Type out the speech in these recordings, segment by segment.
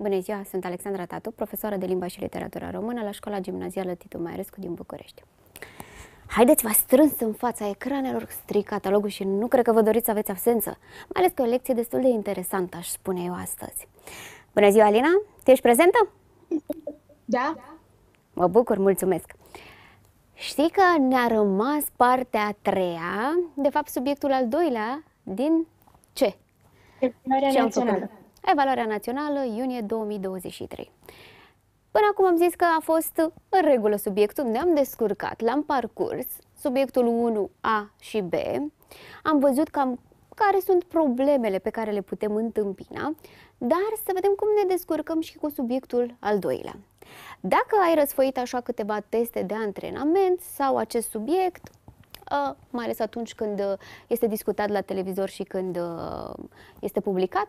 Bună ziua, sunt Alexandra Tatu, profesoară de limba și literatura română la școala gimnazială Titu Maierescu din București. Haideți, v-a strâns în fața ecranelor stric catalogul și nu cred că vă doriți să aveți absență, mai ales că e o lecție destul de interesantă, aș spune eu astăzi. Bună ziua, Alina! te ești prezentă? Da. Mă bucur, mulțumesc! Știi că ne-a rămas partea a treia, de fapt subiectul al doilea, din ce? am făcut? Evaluarea națională, iunie 2023. Până acum am zis că a fost în regulă subiectul, ne-am descurcat, l-am parcurs, subiectul 1, A și B, am văzut cam care sunt problemele pe care le putem întâmpina, dar să vedem cum ne descurcăm și cu subiectul al doilea. Dacă ai răsfoit așa câteva teste de antrenament sau acest subiect, ă, mai ales atunci când este discutat la televizor și când ă, este publicat,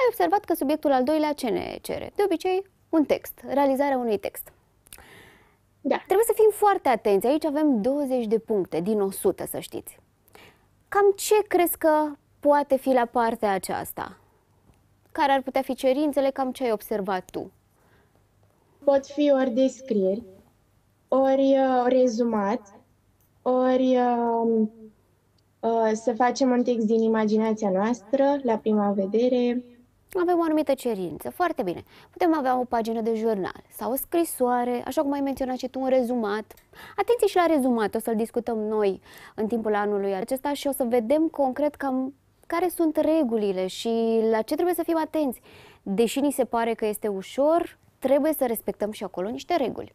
ai observat că subiectul al doilea ce ne cere? De obicei, un text, realizarea unui text. Da. Trebuie să fim foarte atenți. Aici avem 20 de puncte din 100, să știți. Cam ce crezi că poate fi la partea aceasta? Care ar putea fi cerințele? Cam ce ai observat tu? Pot fi ori descrieri, ori uh, rezumat, ori um, uh, să facem un text din imaginația noastră la prima vedere, avem o anumită cerință. Foarte bine. Putem avea o pagină de jurnal sau o scrisoare, așa cum ai menționat și tu, un rezumat. Atenție și la rezumat, o să-l discutăm noi în timpul anului acesta și o să vedem concret cam care sunt regulile și la ce trebuie să fim atenți. Deși ni se pare că este ușor, trebuie să respectăm și acolo niște reguli.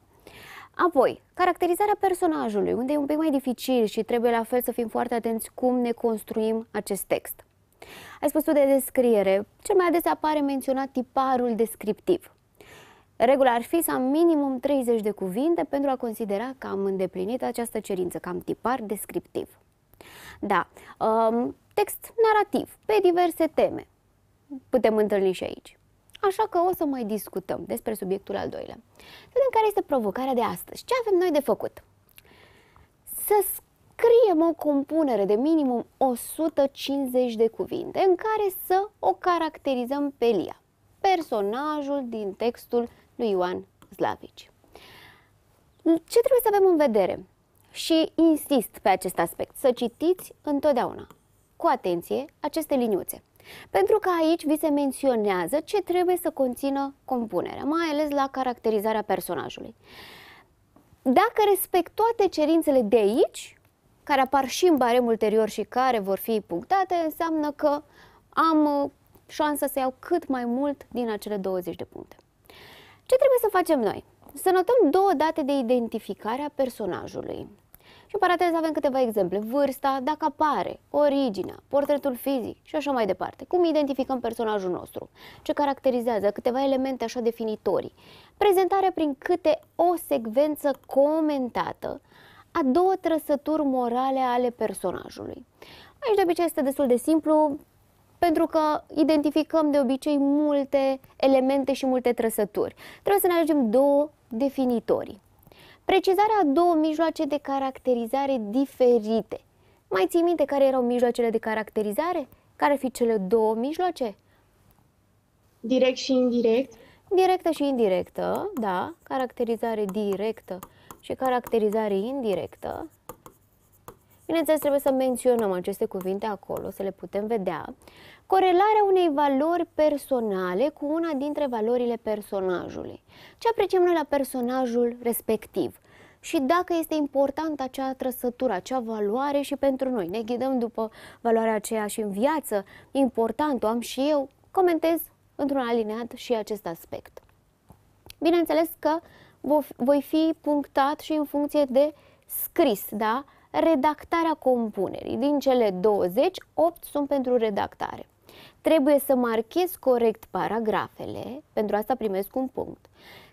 Apoi, caracterizarea personajului, unde e un pic mai dificil și trebuie la fel să fim foarte atenți cum ne construim acest text. Ai spus tu de descriere. Cel mai adesea apare menționat tiparul descriptiv. Regula ar fi să am minimum 30 de cuvinte pentru a considera că am îndeplinit această cerință, că am tipar descriptiv. Da, um, text narrativ, pe diverse teme. Putem întâlni și aici. Așa că o să mai discutăm despre subiectul al doilea. Să vedem care este provocarea de astăzi. Ce avem noi de făcut? Să scriem o compunere de minimum 150 de cuvinte în care să o caracterizăm pe Lia, personajul din textul lui Ioan Slavici. Ce trebuie să avem în vedere? Și insist pe acest aspect, să citiți întotdeauna cu atenție aceste liniuțe. Pentru că aici vi se menționează ce trebuie să conțină compunerea, mai ales la caracterizarea personajului. Dacă respect toate cerințele de aici, care apar și în barem ulterior și care vor fi punctate, înseamnă că am uh, șansa să iau cât mai mult din acele 20 de puncte. Ce trebuie să facem noi? Să notăm două date de identificare a personajului. Și în paranteză avem câteva exemple. Vârsta, dacă apare, originea, portretul fizic și așa mai departe. Cum identificăm personajul nostru? Ce caracterizează? Câteva elemente așa definitorii. Prezentarea prin câte o secvență comentată a două trăsături morale ale personajului. Aici de obicei este destul de simplu, pentru că identificăm de obicei multe elemente și multe trăsături. Trebuie să ne alegem două definitorii. Precizarea a două mijloace de caracterizare diferite. Mai ții minte care erau mijloacele de caracterizare? Care ar fi cele două mijloace? Direct și indirect. Directă și indirectă, da, caracterizare directă și caracterizare indirectă, bineînțeles trebuie să menționăm aceste cuvinte acolo, să le putem vedea, corelarea unei valori personale cu una dintre valorile personajului. Ce apreciem noi la personajul respectiv? și dacă este importantă acea trăsătură, acea valoare și pentru noi. Ne ghidăm după valoarea aceea și în viață, important o am și eu, comentez într-un alineat și acest aspect. Bineînțeles că voi fi punctat și în funcție de scris, da? Redactarea compunerii. Din cele 20, 8 sunt pentru redactare. Trebuie să marchez corect paragrafele, pentru asta primesc un punct.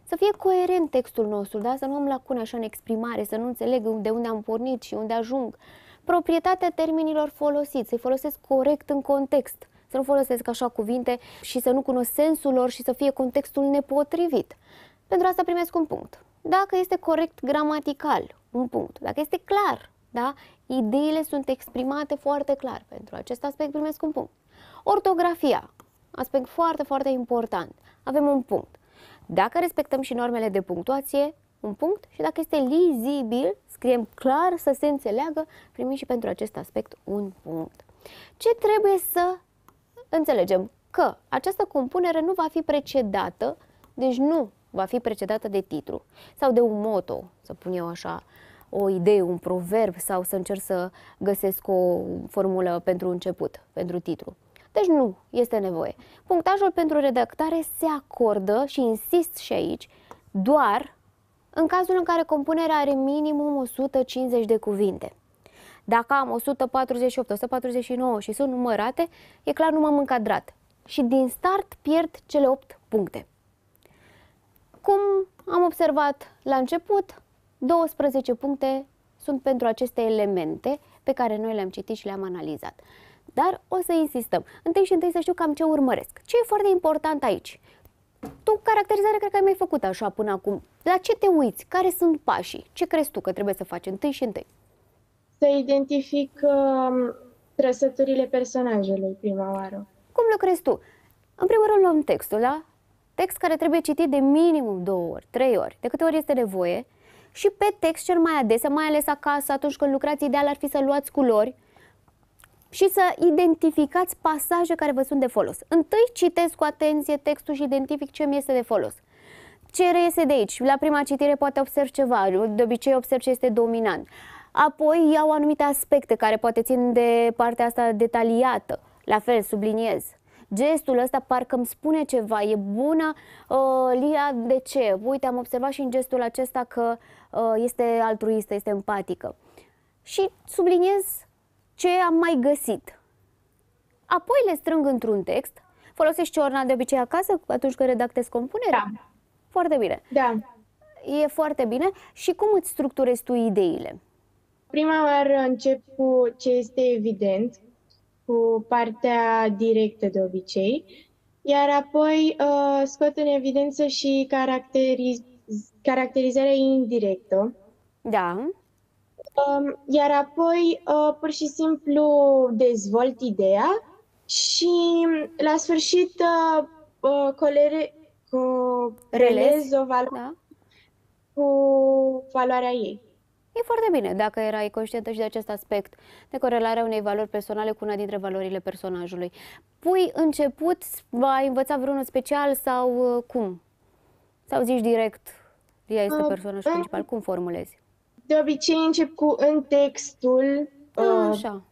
Să fie coerent textul nostru, da? să nu am lacune așa în exprimare, să nu înțeleg de unde am pornit și unde ajung. Proprietatea termenilor folosiți, să-i folosesc corect în context, să nu folosesc așa cuvinte și să nu cunosc sensul lor și să fie contextul nepotrivit pentru asta primesc un punct. Dacă este corect gramatical, un punct. Dacă este clar, da? Ideile sunt exprimate foarte clar. Pentru acest aspect primesc un punct. Ortografia, aspect foarte, foarte important. Avem un punct. Dacă respectăm și normele de punctuație, un punct și dacă este lizibil, scriem clar să se înțeleagă, primim și pentru acest aspect un punct. Ce trebuie să înțelegem? Că această compunere nu va fi precedată, deci nu va fi precedată de titlu sau de un moto, să pun eu așa, o idee, un proverb sau să încerc să găsesc o formulă pentru început, pentru titlu. Deci nu este nevoie. Punctajul pentru redactare se acordă și insist și aici doar în cazul în care compunerea are minimum 150 de cuvinte. Dacă am 148, 149 și sunt numărate, e clar nu m-am încadrat. Și din start pierd cele 8 puncte. Cum am observat la început, 12 puncte sunt pentru aceste elemente pe care noi le-am citit și le-am analizat. Dar o să insistăm. Întâi și întâi să știu cam ce urmăresc. Ce e foarte important aici? Tu caracterizarea cred că ai mai făcut așa până acum. La ce te uiți? Care sunt pașii? Ce crezi tu că trebuie să faci întâi și întâi? Să identific um, trăsăturile personajelor prima oară. Cum lucrezi tu? În primul rând luăm textul, da? text care trebuie citit de minimum două ori, trei ori, de câte ori este nevoie, și pe text cel mai adesea, mai ales acasă, atunci când lucrați, ideal ar fi să luați culori și să identificați pasaje care vă sunt de folos. Întâi citesc cu atenție textul și identific ce mi este de folos. Ce reiese de aici? La prima citire poate observ ceva, de obicei observ ce este dominant. Apoi iau anumite aspecte care poate țin de partea asta detaliată. La fel, subliniez, gestul ăsta parcă îmi spune ceva, e bună uh, Lia, de ce? Uite, am observat și în gestul acesta că uh, este altruistă, este empatică. Și subliniez ce am mai găsit. Apoi le strâng într-un text. Folosești ciorna de obicei acasă atunci când redactezi compunerea? Da. Foarte bine. Da. E foarte bine. Și cum îți structurezi tu ideile? Prima oară încep cu ce este evident, cu partea directă de obicei, iar apoi uh, scot în evidență și caracteriz- caracterizarea indirectă. Da. Uh, iar apoi uh, pur și simplu dezvolt ideea și la sfârșit uh, uh colere, cu relez o valoare da. cu valoarea ei. E foarte bine dacă erai conștientă și de acest aspect, de corelarea unei valori personale cu una dintre valorile personajului. Pui început, va învăța vreunul special sau uh, cum? Sau zici direct, ea este uh, personajul da. principal, cum formulezi? De obicei încep cu în textul. Uh, așa.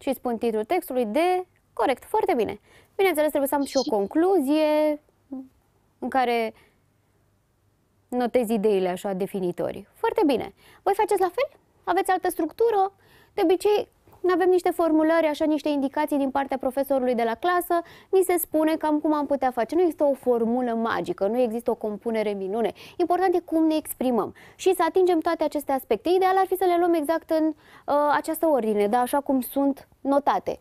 Și spun titlul textului de... Corect, foarte bine. Bineînțeles, trebuie să am și o concluzie în care notezi ideile așa definitorii. Foarte bine. Voi faceți la fel? Aveți altă structură? De obicei, nu avem niște formulări, așa niște indicații din partea profesorului de la clasă, ni se spune cam cum am putea face. Nu există o formulă magică, nu există o compunere minune. Important e cum ne exprimăm și să atingem toate aceste aspecte. Ideal ar fi să le luăm exact în uh, această ordine, da, așa cum sunt notate.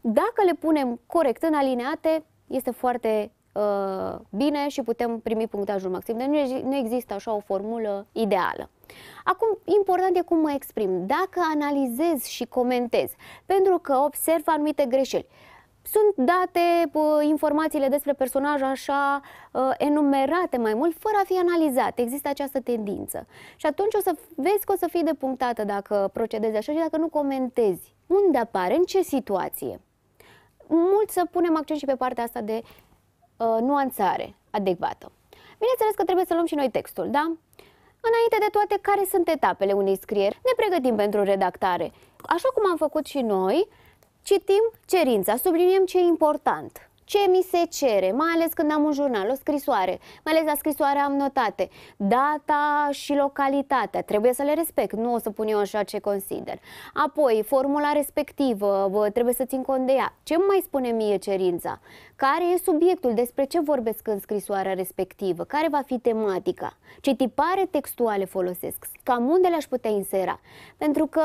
Dacă le punem corect în alineate, este foarte uh, bine și putem primi punctajul maxim. Deci nu, există așa o formulă ideală. Acum, important e cum mă exprim, dacă analizez și comentez, pentru că observ anumite greșeli. Sunt date uh, informațiile despre personaj așa uh, enumerate mai mult, fără a fi analizate. Există această tendință. Și atunci o să vezi că o să fii depunctată dacă procedezi așa și dacă nu comentezi. Unde apare? În ce situație? mult să punem accent și pe partea asta de uh, nuanțare adecvată. Bineînțeles că trebuie să luăm și noi textul, da? Înainte de toate, care sunt etapele unei scrieri? Ne pregătim pentru redactare. Așa cum am făcut și noi, citim cerința, subliniem ce e important ce mi se cere, mai ales când am un jurnal, o scrisoare, mai ales la scrisoare am notate, data și localitatea, trebuie să le respect, nu o să pun eu așa ce consider. Apoi, formula respectivă, bă, trebuie să țin cont de ea. Ce mai spune mie cerința? Care e subiectul, despre ce vorbesc în scrisoarea respectivă, care va fi tematica, ce tipare textuale folosesc, cam unde le-aș putea insera. Pentru că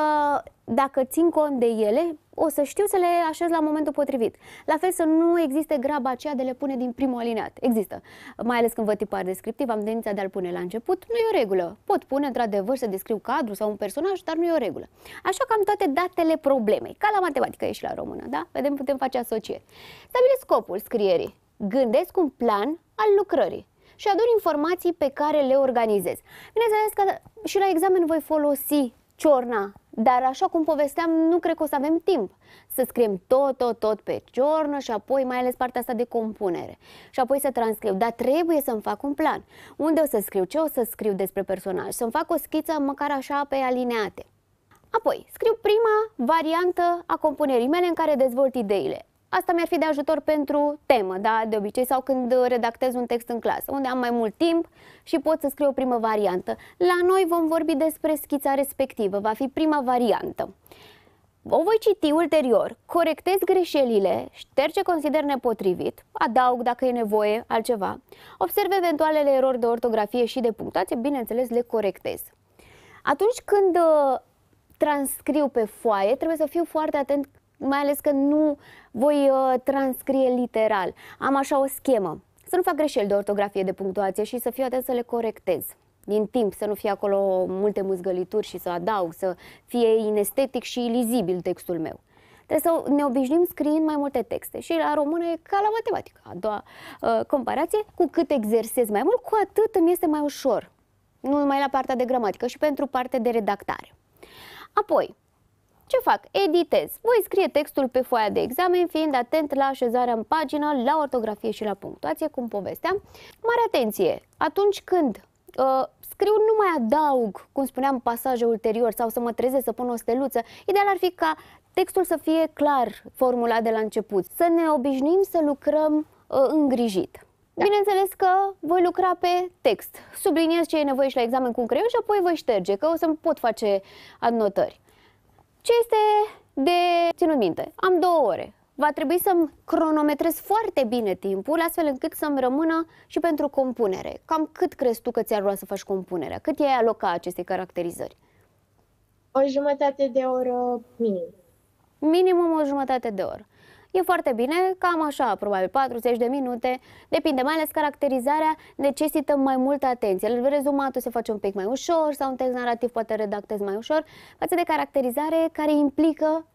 dacă țin cont de ele, o să știu să le așez la momentul potrivit. La fel să nu existe graba aceea de le pune din primul alineat. Există. Mai ales când văd tipar descriptiv, am tendința de a-l pune la început. Nu e o regulă. Pot pune, într-adevăr, să descriu cadru sau un personaj, dar nu e o regulă. Așa că am toate datele problemei, ca la matematică e și la română, da? Vedem, putem face asocieri. Stabile scopul scrierii. Gândesc un plan al lucrării și adun informații pe care le organizez. Bineînțeles că și la examen voi folosi ciorna dar așa cum povesteam, nu cred că o să avem timp să scriem tot, tot, tot pe ciornă și apoi mai ales partea asta de compunere. Și apoi să transcriu. Dar trebuie să-mi fac un plan. Unde o să scriu? Ce o să scriu despre personaj? Să-mi fac o schiță măcar așa pe alineate. Apoi, scriu prima variantă a compunerii mele în care dezvolt ideile. Asta mi-ar fi de ajutor pentru temă, da, de obicei, sau când redactez un text în clasă, unde am mai mult timp și pot să scriu o primă variantă. La noi vom vorbi despre schița respectivă, va fi prima variantă. O voi citi ulterior, corectez greșelile, șterg ce consider nepotrivit, adaug dacă e nevoie altceva, observ eventualele erori de ortografie și de punctație, bineînțeles le corectez. Atunci când uh, transcriu pe foaie, trebuie să fiu foarte atent mai ales că nu voi uh, transcrie literal. Am așa o schemă. Să nu fac greșeli de ortografie, de punctuație și să fiu atent să le corectez din timp, să nu fie acolo multe muzgălituri și să adaug, să fie inestetic și lizibil textul meu. Trebuie să ne obișnim scriind mai multe texte și la română e ca la matematică. A doua uh, comparație, cu cât exersez mai mult, cu atât îmi este mai ușor. Nu numai la partea de gramatică și pentru partea de redactare. Apoi, ce fac? Editez. Voi scrie textul pe foaia de examen, fiind atent la așezarea în pagină, la ortografie și la punctuație, cum povesteam. Mare atenție! Atunci când uh, scriu, nu mai adaug, cum spuneam, pasaje ulterior sau să mă trezesc să pun o steluță. Ideal ar fi ca textul să fie clar formulat de la început, să ne obișnim să lucrăm uh, îngrijit. Da. Bineînțeles că voi lucra pe text. Subliniez ce e nevoie și la examen cu un creion și apoi voi șterge, că o să-mi pot face adnotări ce este de ținut minte. Am două ore. Va trebui să-mi cronometrez foarte bine timpul, astfel încât să-mi rămână și pentru compunere. Cam cât crezi tu că ți-ar lua să faci compunerea? Cât e aloca acestei caracterizări? O jumătate de oră minim. Minimum o jumătate de oră e foarte bine, cam așa, probabil 40 de minute, depinde, mai ales caracterizarea necesită mai multă atenție. Rezumatul se face un pic mai ușor sau un text narrativ poate redactezi mai ușor, față de caracterizare care implică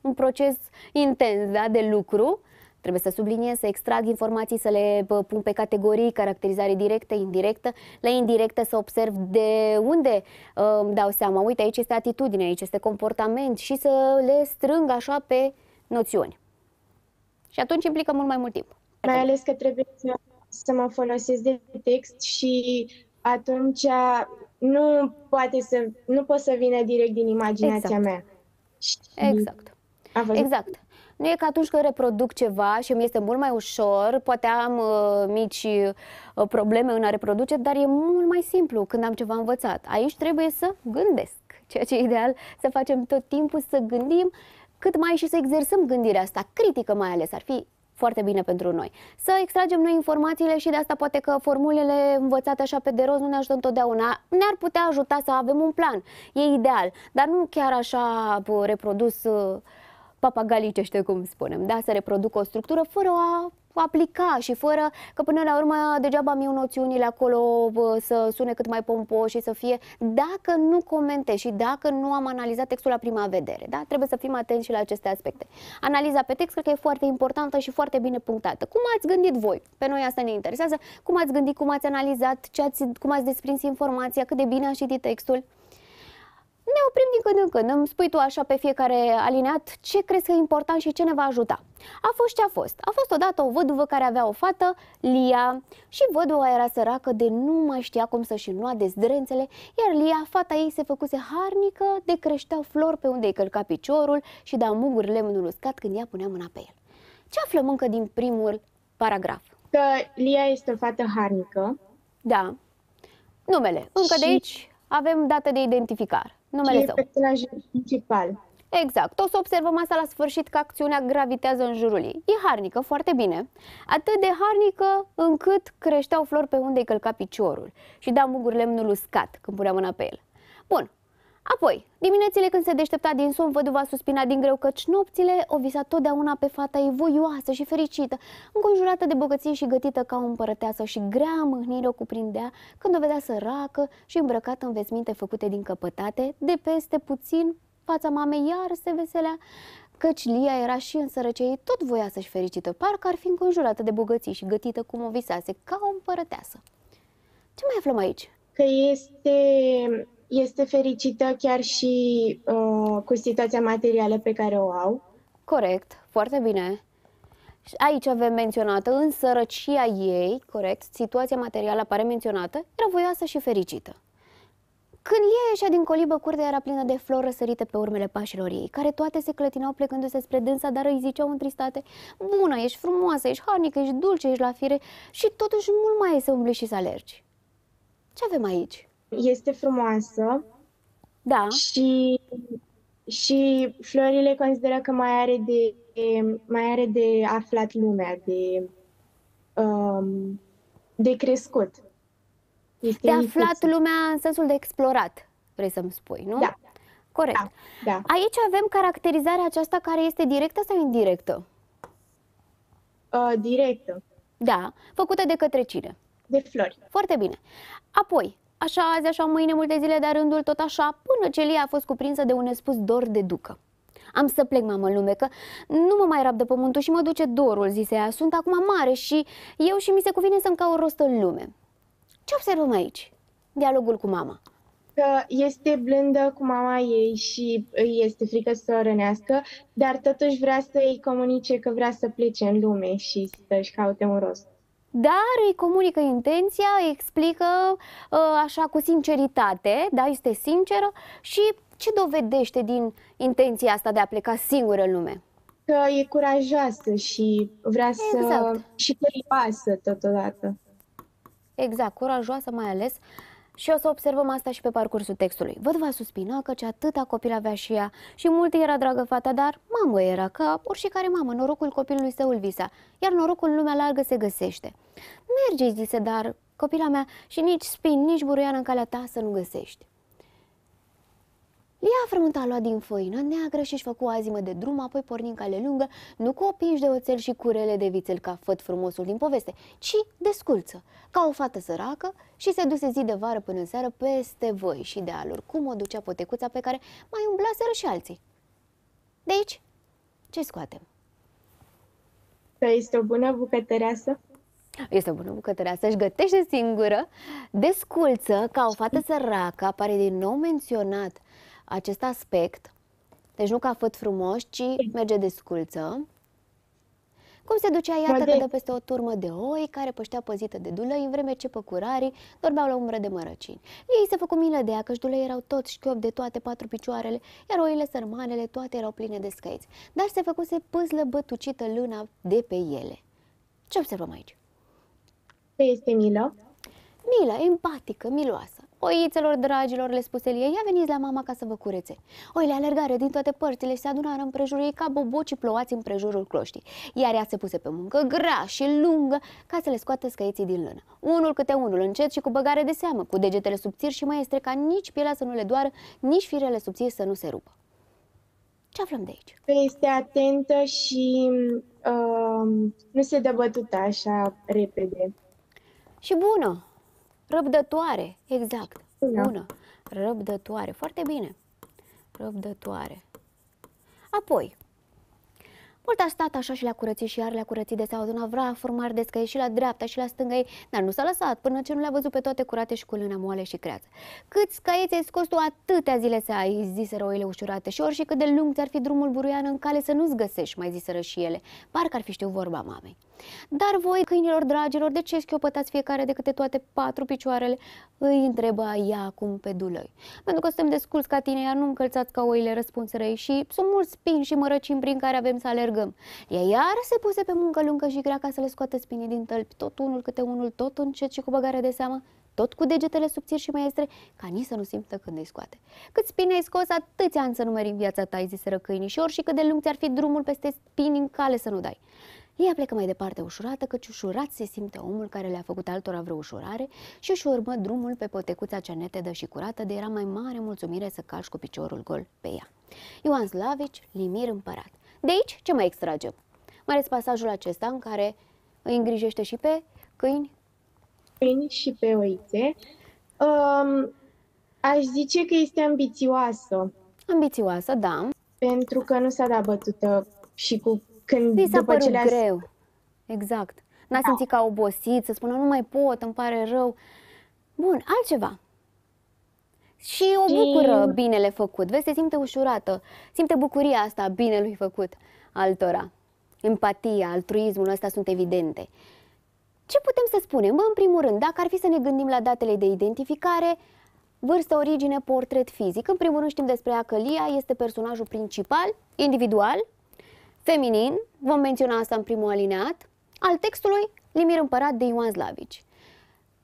un proces intens da, de lucru, Trebuie să subliniez, să extrag informații, să le pun pe categorii, caracterizare directă, indirectă. La indirectă să observ de unde uh, dau seama. Uite, aici este atitudine, aici este comportament și să le strâng așa pe noțiuni. Și atunci implică mult mai mult timp. Mai ales că trebuie să, să mă folosesc de text și atunci nu poate să nu pot să vină direct din imaginația exact. mea. exact. Exact. Nu e că atunci când reproduc ceva și mi este mult mai ușor, poate am uh, mici uh, probleme în a reproduce, dar e mult mai simplu când am ceva învățat. Aici trebuie să gândesc, ceea ce e ideal să facem tot timpul, să gândim cât mai și să exersăm gândirea asta, critică mai ales, ar fi foarte bine pentru noi. Să extragem noi informațiile și de asta poate că formulele învățate așa pe de roz nu ne ajută întotdeauna. Ne-ar putea ajuta să avem un plan, e ideal, dar nu chiar așa reprodus uh, papagalicește, cum spunem, da? să reproduc o structură fără a aplica și fără că până la urmă degeaba am eu noțiunile acolo să sune cât mai pompos și să fie dacă nu comentez și dacă nu am analizat textul la prima vedere. Da? Trebuie să fim atenți și la aceste aspecte. Analiza pe text cred că e foarte importantă și foarte bine punctată. Cum ați gândit voi? Pe noi asta ne interesează. Cum ați gândit, cum ați analizat, ce ați, cum ați desprins informația, cât de bine a citit textul? ne oprim din când în când. Îmi spui tu așa pe fiecare alineat ce crezi că e important și ce ne va ajuta. A fost ce a fost. A fost odată o văduvă care avea o fată, Lia, și văduva era săracă de nu mai știa cum să-și înnoade dezdrențele, iar Lia, fata ei, se făcuse harnică de creșteau flori pe unde îi călca piciorul și da mugur lemnul uscat când ea punea mâna pe el. Ce aflăm încă din primul paragraf? Că Lia este o fată harnică. Da. Numele. Încă și... de aici avem dată de identificare numele său. personajul principal. Exact. O să observăm asta la sfârșit că acțiunea gravitează în jurul ei. E harnică, foarte bine. Atât de harnică încât creșteau flori pe unde îi călca piciorul și da mugur lemnul uscat când punea mâna pe el. Bun, Apoi, diminețile când se deștepta din somn, văduva suspina din greu căci nopțile o visa totdeauna pe fata ei voioasă și fericită, înconjurată de bogăție și gătită ca o împărăteasă și grea mâhnire o cuprindea când o vedea săracă și îmbrăcată în vesminte făcute din căpătate, de peste puțin fața mamei iar se veselea, căci Lia era și în sărăcie tot tot voiasă și fericită, parcă ar fi înconjurată de bogății și gătită cum o visase, ca o împărăteasă. Ce mai aflăm aici? Că este este fericită chiar și uh, cu situația materială pe care o au. Corect, foarte bine. Aici avem menționată în sărăcia ei, corect, situația materială apare menționată, era voioasă și fericită. Când ea ieșea din colibă, curtea era plină de flori răsărite pe urmele pașilor ei, care toate se clătinau plecându-se spre dânsa, dar îi ziceau întristate, Bună, ești frumoasă, ești harnică, ești dulce, ești la fire și totuși mult mai e să umbli și să alergi. Ce avem aici? este frumoasă. Da. Și, și Florile consideră că mai are de, mai are de aflat lumea, de, um, de crescut. Este de aflat aflat lumea în sensul de explorat, vrei să-mi spui, nu? Da. Corect. Da, da. Aici avem caracterizarea aceasta care este directă sau indirectă? Uh, directă. Da, făcută de către cine? De flori. Foarte bine. Apoi, Așa azi, așa mâine, multe zile de rândul, tot așa, până ce Lia a fost cuprinsă de un nespus dor de ducă. Am să plec, mamă, în lume, că nu mă mai rabdă pământul și mă duce dorul, zise ea. Sunt acum mare și eu și mi se cuvine să-mi caut rost în lume. Ce observăm aici? Dialogul cu mama. Că este blândă cu mama ei și îi este frică să o rănească, dar totuși vrea să îi comunice că vrea să plece în lume și să-și caute un rost dar îi comunică intenția, îi explică ă, așa cu sinceritate, da, este sinceră și ce dovedește din intenția asta de a pleca singură în lume? Că e curajoasă și vrea exact. să... și că îi pasă totodată. Exact, curajoasă mai ales. Uh, și o să observăm asta și pe parcursul textului. Văd va suspina ce atâta copil avea și ea și mult era dragă fata, dar mamă era ca oricare mamă, norocul copilului său îl visa, iar norocul în lumea largă se găsește. Merge, zise, dar copila mea și nici spin, nici buruian în calea ta să nu găsești. Lia frământa luat din făină neagră și-și făcu azimă de drum, apoi porni în cale lungă, nu cu opinși de oțel și curele de vițel ca făt frumosul din poveste, ci de sculță, ca o fată săracă și se duse zi de vară până în seară peste voi și de alor cum o ducea potecuța pe care mai umblaseră și alții. Deci, ce scoatem? Că este o bună bucătăreasă? Este o bună bucătăreasă, își gătește singură, desculță ca o fată săracă, apare din nou menționat acest aspect, deci nu ca făt frumos, ci merge de sculță, cum se ducea iată de... de peste o turmă de oi care păștea păzită de dulăi, în vreme ce păcurarii dormeau la umbră de mărăcini. Ei se făcu milă de ea, căci dulăi erau toți șchiopi de toate patru picioarele, iar oile sărmanele toate erau pline de scăiți, dar se făcuse pâzlă bătucită lâna de pe ele. Ce observăm aici? Este milă? Milă, empatică, miloasă. Oițelor dragilor, le spuse el, ia veniți la mama ca să vă curețe. Oile alergare din toate părțile și se adunară prejurul ei ca boboci plouați în prejurul cloștii. Iar ea se puse pe muncă grea și lungă ca să le scoată scăieții din lână. Unul câte unul, încet și cu băgare de seamă, cu degetele subțiri și maestre ca nici pielea să nu le doară, nici firele subțiri să nu se rupă. Ce aflăm de aici? Că este atentă și uh, nu se dă bătută așa repede. Și bună! Răbdătoare, exact. Da. Bună. Răbdătoare, foarte bine. Răbdătoare. Apoi, mult a stat așa și le-a curățit și iar le-a curățit de s-a adunat vrea formar de scăie și la dreapta și la stânga ei, dar nu s-a lăsat până ce nu le-a văzut pe toate curate și cu lână moale și creață. Cât scăieți ai scos tu atâtea zile să ai, zise oile ușurate și oricât și de lung ți-ar fi drumul buruian în cale să nu-ți găsești, mai ziseră și ele. Parcă ar fi știu vorba mamei. Dar voi, câinilor dragilor, de ce schiopătați fiecare de câte toate patru picioarele? Îi întreba ea acum pe dulăi. Pentru că suntem desculți ca tine, iar nu încălțați ca oile, răspunseră și sunt mulți spini și mărăcini prin care avem să alergăm. Ea iar se puse pe muncă lungă și grea ca să le scoată spinii din tălpi, tot unul câte unul, tot încet și cu băgare de seamă, tot cu degetele subțiri și maestre, ca nici să nu simtă când îi scoate. Cât spine ai scos, atâția ani să numeri în viața ta, ai zis răcâinii, și oricât și de lung ți-ar fi drumul peste spini în cale să nu dai. Lia plecă mai departe ușurată, căci ușurat se simte omul care le-a făcut altora vreo ușurare și își urmă drumul pe potecuța cea netedă și curată de era mai mare mulțumire să calci cu piciorul gol pe ea. Ioan Slavici, Limir împărat. De aici ce mai extragem? Mai ales pasajul acesta în care îi îngrijește și pe câini? Câini și pe oițe. Um, aș zice că este ambițioasă. Ambițioasă, da. Pentru că nu s-a dat bătută și cu când I s-a după părut ce le-a... greu. Exact. N-a da. simțit că a obosit, să spună nu mai pot, îmi pare rău. Bun, altceva. Și o bucură și... binele făcut. Vezi, se simte ușurată. Simte bucuria asta binelui făcut altora. Empatia, altruismul ăsta sunt evidente. Ce putem să spunem? Bă, în primul rând, dacă ar fi să ne gândim la datele de identificare, vârstă, origine, portret fizic. În primul rând știm despre ea că Lia este personajul principal, individual, Feminin, vom menționa asta în primul alineat, al textului Limir Împărat de Ioan Slavici.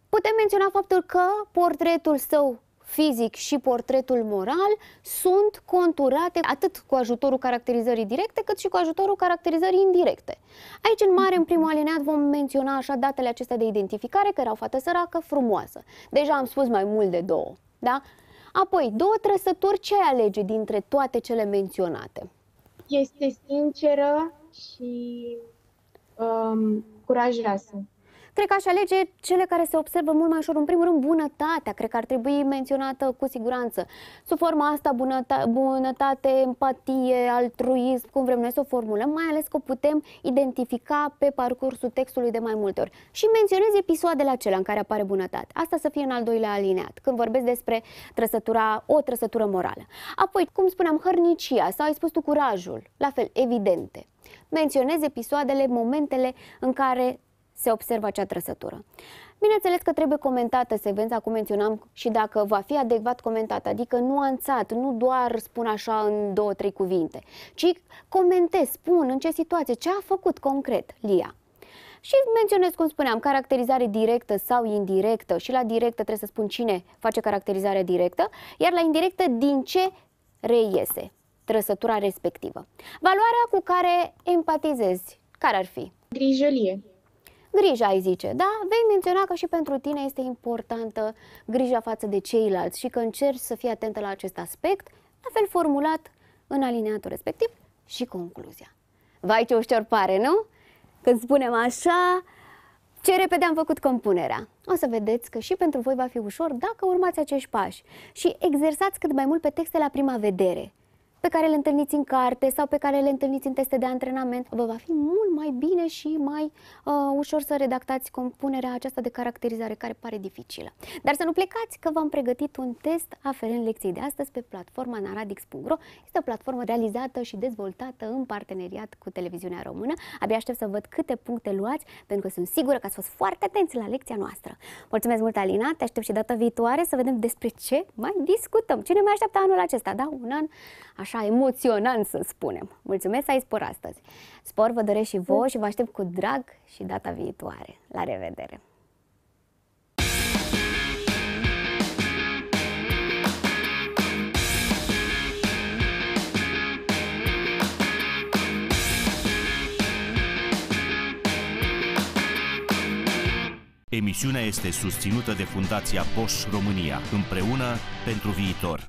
Putem menționa faptul că portretul său fizic și portretul moral sunt conturate atât cu ajutorul caracterizării directe, cât și cu ajutorul caracterizării indirecte. Aici, în mare, în primul alineat, vom menționa așa datele acestea de identificare, că era o fată săracă, frumoasă. Deja am spus mai mult de două, da? Apoi, două trăsături, ce alege dintre toate cele menționate? este sinceră și um, curajoasă cred că aș alege cele care se observă mult mai ușor. În primul rând, bunătatea, cred că ar trebui menționată cu siguranță. Sub forma asta, bunăta- bunătate, empatie, altruism, cum vrem noi să o formulăm, mai ales că o putem identifica pe parcursul textului de mai multe ori. Și menționez episoadele acelea în care apare bunătate. Asta să fie în al doilea alineat, când vorbesc despre trăsătura, o trăsătură morală. Apoi, cum spuneam, hărnicia sau ai spus tu curajul, la fel, evidente. Menționez episoadele, momentele în care se observă acea trăsătură. Bineînțeles că trebuie comentată secvența, cum menționam, și dacă va fi adecvat comentată, adică nuanțat, nu doar spun așa în două, trei cuvinte, ci comentez, spun în ce situație, ce a făcut concret Lia. Și menționez, cum spuneam, caracterizare directă sau indirectă și la directă trebuie să spun cine face caracterizarea directă, iar la indirectă din ce reiese trăsătura respectivă. Valoarea cu care empatizezi, care ar fi? Grijălie. Grija, ai zice, da? Vei menționa că și pentru tine este importantă grija față de ceilalți și că încerci să fii atentă la acest aspect, la fel formulat în alineatul respectiv și concluzia. Vai ce ușor pare, nu? Când spunem așa, ce repede am făcut compunerea. O să vedeți că și pentru voi va fi ușor dacă urmați acești pași și exersați cât mai mult pe texte la prima vedere pe care le întâlniți în carte sau pe care le întâlniți în teste de antrenament, vă va fi mult mai bine și mai uh, ușor să redactați compunerea aceasta de caracterizare care pare dificilă. Dar să nu plecați că v-am pregătit un test aferent lecției de astăzi pe platforma naradix.ro. Este o platformă realizată și dezvoltată în parteneriat cu televiziunea română. Abia aștept să văd câte puncte luați, pentru că sunt sigură că ați fost foarte atenți la lecția noastră. Mulțumesc mult, Alina, te aștept și data viitoare să vedem despre ce mai discutăm. Cine mai așteaptă anul acesta, da? Un an, așa așa emoționant să spunem. Mulțumesc, să ai spor astăzi. Spor vă doresc și voi și vă aștept cu drag și data viitoare. La revedere! Emisiunea este susținută de Fundația Bosch România, împreună pentru viitor.